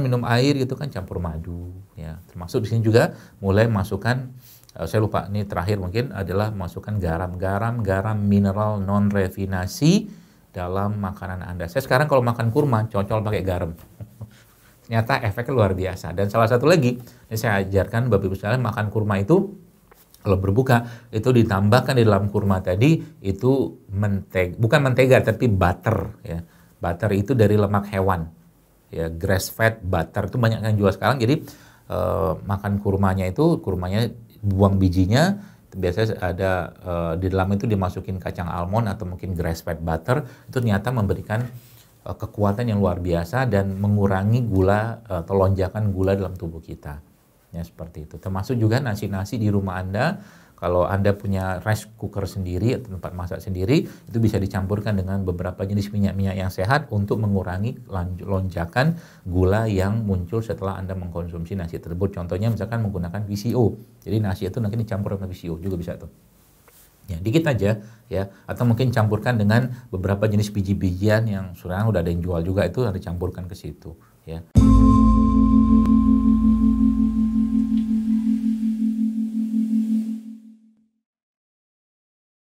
misalkan minum air gitu kan campur madu ya termasuk di sini juga mulai masukkan uh, saya lupa ini terakhir mungkin adalah masukkan garam-garam garam mineral non refinasi dalam makanan Anda. Saya sekarang kalau makan kurma cocol pakai garam. Ternyata efeknya luar biasa. Dan salah satu lagi ini saya ajarkan Bapak Ibu sekalian makan kurma itu kalau berbuka itu ditambahkan di dalam kurma tadi itu mentega bukan mentega tapi butter ya. Butter itu dari lemak hewan ya grass fed butter itu banyak yang jual sekarang jadi uh, makan kurmanya itu kurmanya buang bijinya biasanya ada uh, di dalam itu dimasukin kacang almond atau mungkin grass fed butter itu ternyata memberikan uh, kekuatan yang luar biasa dan mengurangi gula uh, atau lonjakan gula dalam tubuh kita ya seperti itu termasuk juga nasi-nasi di rumah anda kalau Anda punya rice cooker sendiri atau tempat masak sendiri, itu bisa dicampurkan dengan beberapa jenis minyak-minyak yang sehat untuk mengurangi lonjakan gula yang muncul setelah Anda mengkonsumsi nasi tersebut. Contohnya misalkan menggunakan VCO. Jadi nasi itu nanti dicampur sama VCO juga bisa tuh. Ya, dikit aja ya atau mungkin campurkan dengan beberapa jenis biji-bijian yang sekarang udah ada yang jual juga itu ada campurkan ke situ ya.